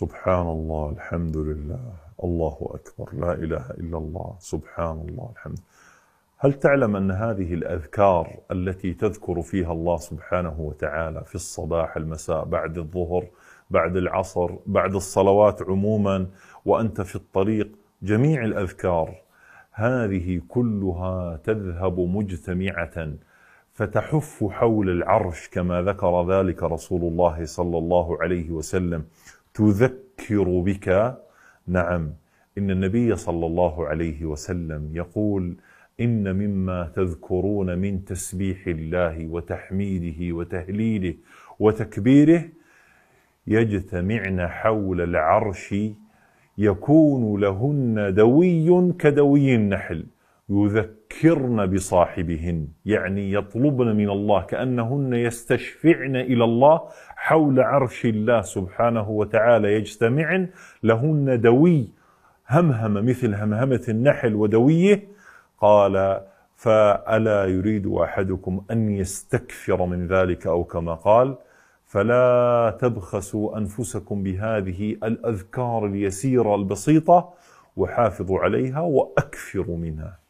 سبحان الله الحمد لله الله أكبر لا إله إلا الله سبحان الله الحمد هل تعلم أن هذه الأذكار التي تذكر فيها الله سبحانه وتعالى في الصباح المساء بعد الظهر بعد العصر بعد الصلوات عموما وأنت في الطريق جميع الأذكار هذه كلها تذهب مجتمعة فتحف حول العرش كما ذكر ذلك رسول الله صلى الله عليه وسلم تذكر بك نعم إن النبي صلى الله عليه وسلم يقول إن مما تذكرون من تسبيح الله وتحميده وتهليله وتكبيره يجتمعن حول العرش يكون لهن دوي كدوي النحل يذكرن بصاحبهن يعني يطلبن من الله كأنهن يستشفعن إلى الله حول عرش الله سبحانه وتعالى يجتمعن لهن دوي همهم مثل همهمة النحل ودويه قال فألا يريد أحدكم أن يستكثر من ذلك أو كما قال فلا تبخسوا أنفسكم بهذه الأذكار اليسيرة البسيطة وحافظوا عليها وأكثروا منها